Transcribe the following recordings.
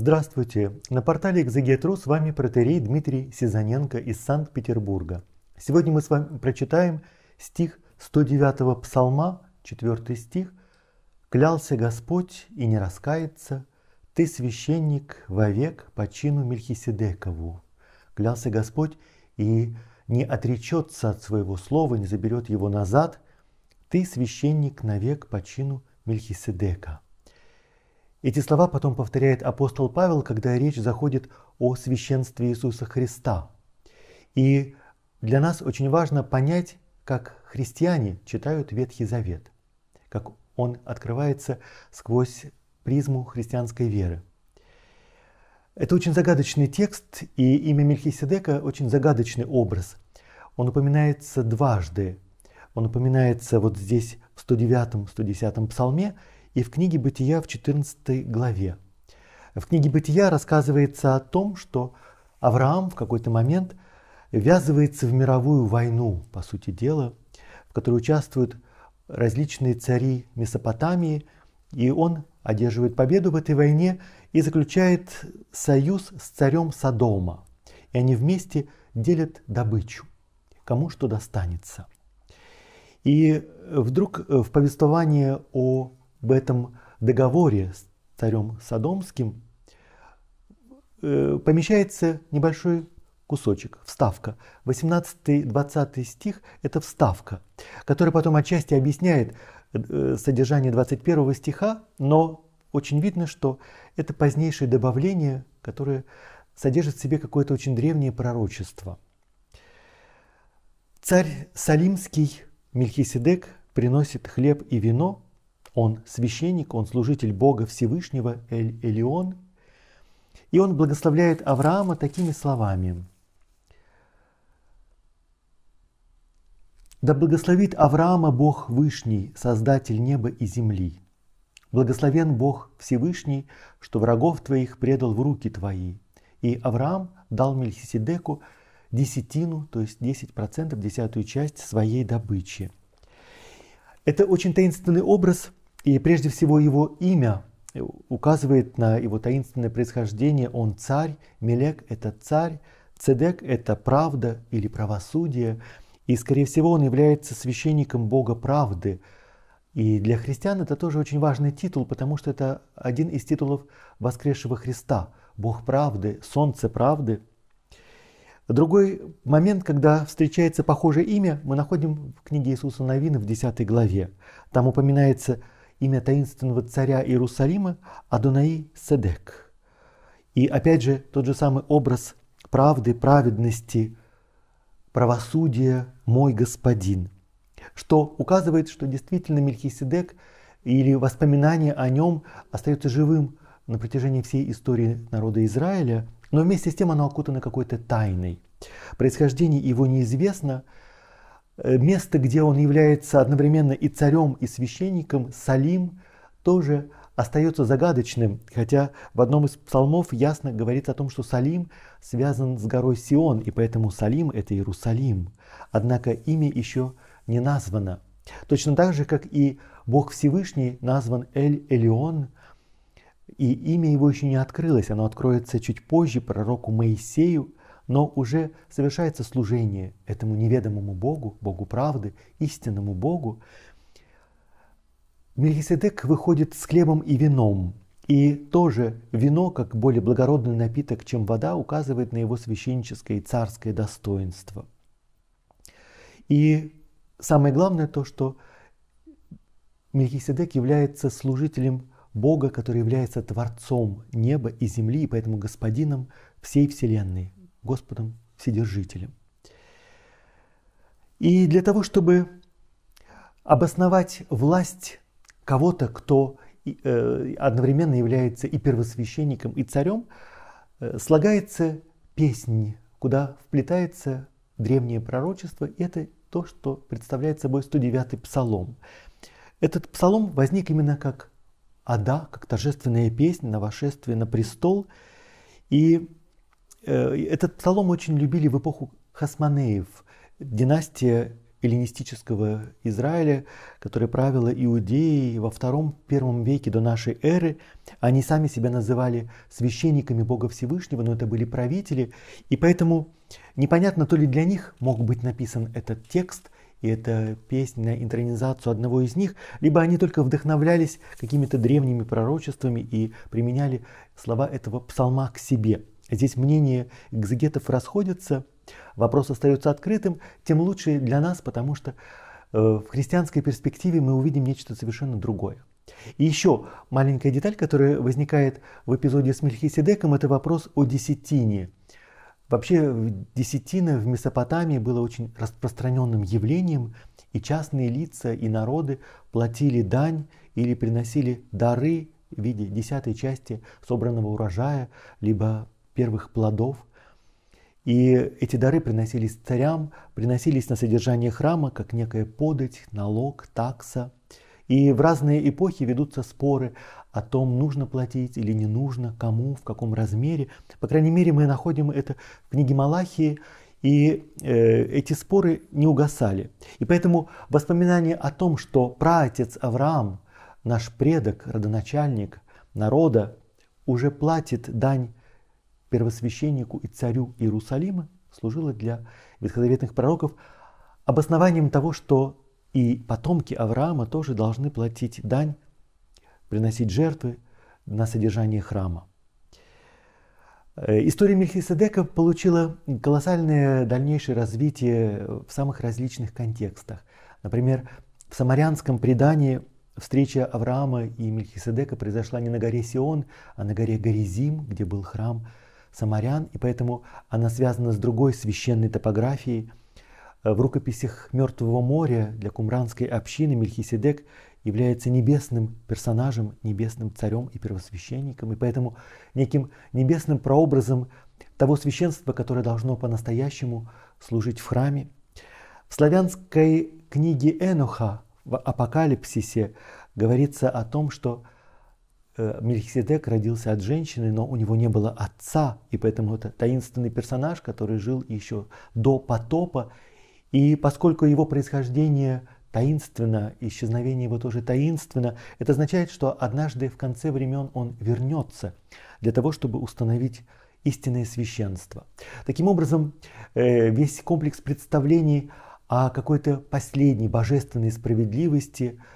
Здравствуйте! На портале «Экзегетру» с вами протерей Дмитрий Сизаненко из Санкт-Петербурга. Сегодня мы с вами прочитаем стих 109 псалма, 4 стих. «Клялся Господь и не раскается, ты священник вовек по чину Мельхиседекову. Клялся Господь и не отречется от своего слова, не заберет его назад. Ты священник навек по чину Мельхиседека. Эти слова потом повторяет апостол Павел, когда речь заходит о священстве Иисуса Христа. И для нас очень важно понять, как христиане читают Ветхий Завет, как он открывается сквозь призму христианской веры. Это очень загадочный текст, и имя Мельхиседека – очень загадочный образ. Он упоминается дважды. Он упоминается вот здесь, в 109-110 псалме – и в книге «Бытия» в 14 главе. В книге «Бытия» рассказывается о том, что Авраам в какой-то момент ввязывается в мировую войну, по сути дела, в которой участвуют различные цари Месопотамии, и он одерживает победу в этой войне и заключает союз с царем Содома. И они вместе делят добычу, кому что достанется. И вдруг э, в повествовании о в этом договоре с царем Содомским э, помещается небольшой кусочек, вставка. 18-20 стих – это вставка, которая потом отчасти объясняет э, содержание 21 стиха, но очень видно, что это позднейшее добавление, которое содержит в себе какое-то очень древнее пророчество. Царь Салимский Мельхиседек приносит хлеб и вино – он священник, он служитель Бога Всевышнего Эль Элион. И он благословляет Авраама такими словами. Да благословит Авраама Бог Вышний, Создатель неба и земли. Благословен Бог Всевышний, что врагов твоих предал в руки твои. И Авраам дал Мельхиседеку десятину, то есть 10%, десятую часть своей добычи. Это очень таинственный образ – и прежде всего его имя э, указывает на его таинственное происхождение. Он царь, Мелек – это царь, Цедек – это правда или правосудие. И, скорее всего, он является священником Бога правды. И для христиан это тоже очень важный титул, потому что это один из титулов воскресшего Христа – Бог правды, Солнце правды. Другой момент, когда встречается похожее имя, мы находим в книге Иисуса Новины в 10 главе. Там упоминается – имя таинственного царя Иерусалима Адонаи Седек. И опять же тот же самый образ правды, праведности, правосудия «Мой господин», что указывает, что действительно Мельхиседек или воспоминания о нем остаются живым на протяжении всей истории народа Израиля, но вместе с тем оно окутано какой-то тайной. Происхождение его неизвестно – Э, место, где он является одновременно и царем, и священником, Салим, тоже остается загадочным, хотя в одном из псалмов ясно говорится о том, что Салим связан с горой Сион, и поэтому Салим – это Иерусалим. Однако имя еще не названо. Точно так же, как и Бог Всевышний назван Эль-Элион, и имя его еще не открылось, оно откроется чуть позже пророку Моисею, но уже совершается служение этому неведомому Богу, Богу правды, истинному Богу. Мельхиседек выходит с хлебом и вином, и тоже вино, как более благородный напиток, чем вода, указывает на его священническое и царское достоинство. И самое главное то, что Мельхиседек является служителем Бога, который является Творцом неба и земли, и поэтому господином всей Вселенной, Господом Вседержителем. И для того, чтобы обосновать власть кого-то, кто э, одновременно является и первосвященником, и царем, э, слагается песнь, куда вплетается древнее пророчество. И это то, что представляет собой 109-й псалом. Этот псалом возник именно как ада, как торжественная песня на вошествие на престол. И Э, этот псалом очень любили в эпоху Хасманеев, династия эллинистического Израиля, которая правила иудеи во втором-первом веке до нашей эры. Они сами себя называли священниками Бога Всевышнего, но это были правители, и поэтому непонятно, то ли для них мог быть написан этот текст, и эта песня на интронизацию одного из них, либо они только вдохновлялись какими-то древними пророчествами и применяли слова этого псалма к себе – Здесь мнения экзегетов расходятся, вопрос остается открытым, тем лучше для нас, потому что э, в христианской перспективе мы увидим нечто совершенно другое. И еще маленькая деталь, которая возникает в эпизоде с Мельхиседеком, это вопрос о десятине. Вообще десятина в Месопотамии была очень распространенным явлением, и частные лица и народы платили дань или приносили дары в виде десятой части собранного урожая, либо первых плодов. И эти дары приносились царям, приносились на содержание храма, как некая подать, налог, такса. И в разные эпохи ведутся споры о том, нужно платить или не нужно, кому, в каком размере. По крайней мере, мы находим это в книге Малахии, и э, эти споры не угасали. И поэтому воспоминание о том, что праотец Авраам, наш предок, родоначальник народа, уже платит дань первосвященнику и царю Иерусалима, служило для ветхозаветных пророков обоснованием того, что и потомки Авраама тоже должны платить дань, приносить жертвы на содержание храма. Э, история Мельхиседека получила колоссальное дальнейшее развитие в самых различных контекстах. Например, в самарянском предании встреча Авраама и Мельхиседека произошла не на горе Сион, а на горе Горизим, где был храм самарян, и поэтому она связана с другой священной топографией. Э, в рукописях Мертвого моря для кумранской общины Мельхиседек является небесным персонажем, небесным царем и первосвященником, и поэтому неким небесным прообразом того священства, которое должно по-настоящему служить в храме. В славянской книге Эноха в Апокалипсисе говорится о том, что Э, Мельхиседек родился от женщины, но у него не было отца, и поэтому это таинственный персонаж, который жил еще до потопа. И поскольку его происхождение таинственно, исчезновение его тоже таинственно, это означает, что однажды в конце времен он вернется для того, чтобы установить истинное священство. Таким образом, э, весь комплекс представлений о какой-то последней божественной справедливости –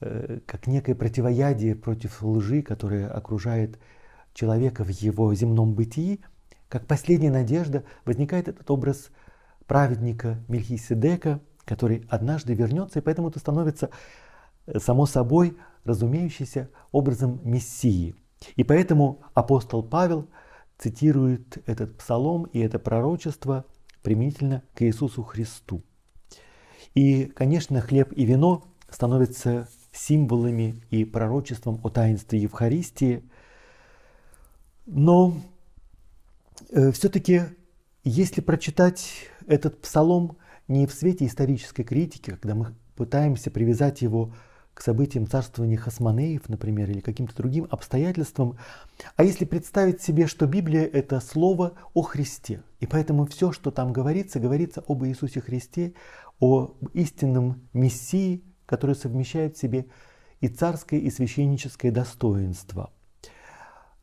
Э, как некое противоядие против лжи, которая окружает человека в его земном бытии, как последняя надежда возникает этот образ праведника Мельхиседека, который однажды вернется, и поэтому это становится э, само собой разумеющийся образом Мессии. И поэтому апостол Павел цитирует этот псалом и это пророчество применительно к Иисусу Христу. И, конечно, хлеб и вино становятся символами и пророчеством о таинстве Евхаристии. Но э, все-таки, если прочитать этот псалом не в свете исторической критики, когда мы пытаемся привязать его к событиям царствования Хасманеев, например, или каким-то другим обстоятельствам, а если представить себе, что Библия – это слово о Христе, и поэтому все, что там говорится, говорится об Иисусе Христе, о истинном Мессии, который совмещает в себе и царское, и священническое достоинство.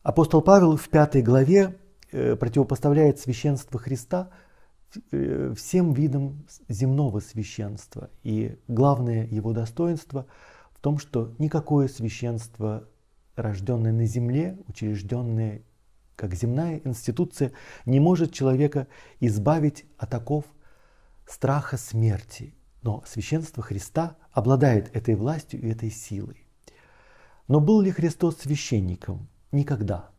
Апостол Павел в пятой главе э, противопоставляет священство Христа э, всем видам земного священства. И главное его достоинство в том, что никакое священство, рожденное на земле, учрежденное как земная институция, не может человека избавить от оков страха смерти но священство Христа обладает этой властью и этой силой. Но был ли Христос священником? Никогда.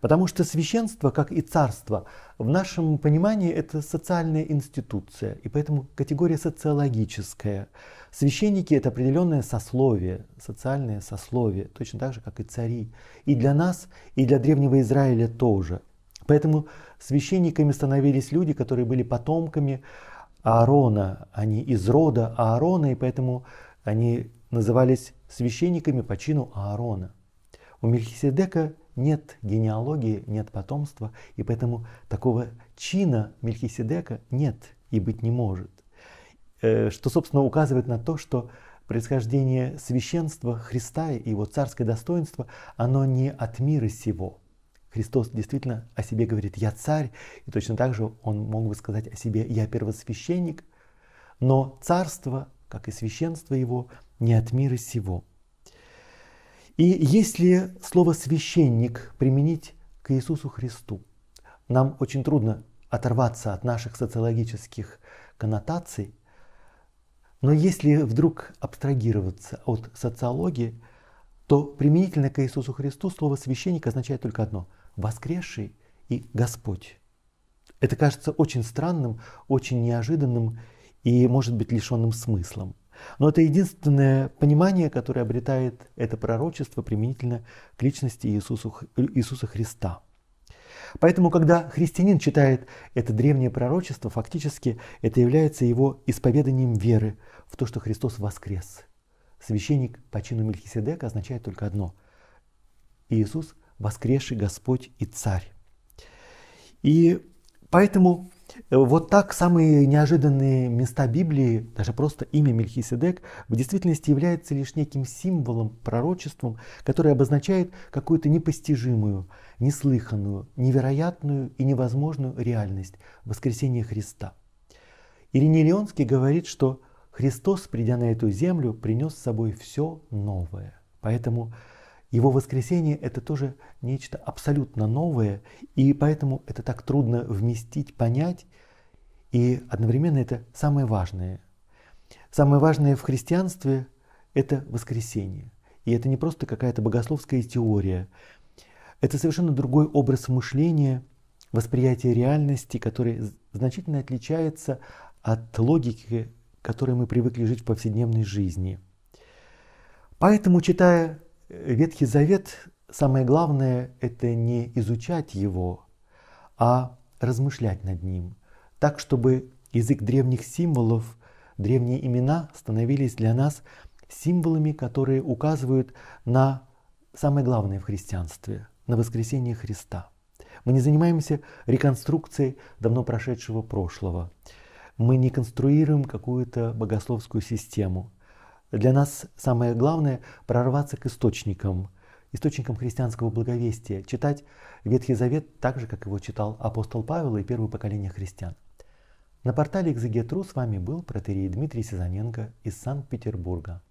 Потому что священство, как и царство, в нашем понимании это социальная институция, и поэтому категория социологическая. Священники – это определенное сословие, социальное сословие, точно так же, как и цари. И для нас, и для Древнего Израиля тоже. Поэтому священниками становились люди, которые были потомками Аарона, они из рода Аарона, и поэтому они назывались священниками по чину Аарона. У Мельхиседека нет генеалогии, нет потомства, и поэтому такого чина Мельхиседека нет и быть не может. Э, что, собственно, указывает на то, что происхождение священства Христа и его царское достоинство, оно не от мира сего – Христос действительно о себе говорит «я царь», и точно так же он мог бы сказать о себе «я первосвященник», но царство, как и священство его, не от мира сего. И если слово «священник» применить к Иисусу Христу, нам очень трудно оторваться от наших социологических коннотаций, но если вдруг абстрагироваться от социологии, то применительно к Иисусу Христу слово «священник» означает только одно – воскресший и Господь. Это кажется очень странным, очень неожиданным и, может быть, лишенным смыслом. Но это единственное понимание, которое обретает это пророчество применительно к личности Иисусу, Иисуса Христа. Поэтому, когда христианин читает это древнее пророчество, фактически это является его исповеданием веры в то, что Христос воскрес. Священник по чину Мельхиседека означает только одно – Иисус воскресший Господь и Царь. И поэтому э, вот так самые неожиданные места Библии, даже просто имя Мельхиседек, в действительности является лишь неким символом, пророчеством, которое обозначает какую-то непостижимую, неслыханную, невероятную и невозможную реальность – воскресения Христа. Ирине Леонский говорит, что Христос, придя на эту землю, принес с собой все новое. Поэтому его воскресение – это тоже нечто абсолютно новое, и поэтому это так трудно вместить, понять, и одновременно это самое важное. Самое важное в христианстве – это воскресение. И это не просто какая-то богословская теория. Это совершенно другой образ мышления, восприятие реальности, который значительно отличается от логики, которой мы привыкли жить в повседневной жизни. Поэтому, читая Ветхий Завет, самое главное, это не изучать его, а размышлять над ним, так, чтобы язык древних символов, древние имена становились для нас символами, которые указывают на самое главное в христианстве, на воскресение Христа. Мы не занимаемся реконструкцией давно прошедшего прошлого. Мы не конструируем какую-то богословскую систему. Для нас самое главное – прорваться к источникам, источникам христианского благовестия, читать Ветхий Завет так же, как его читал апостол Павел и первое поколение христиан. На портале «Экзегетру» с вами был протерей Дмитрий Сезоненко из Санкт-Петербурга.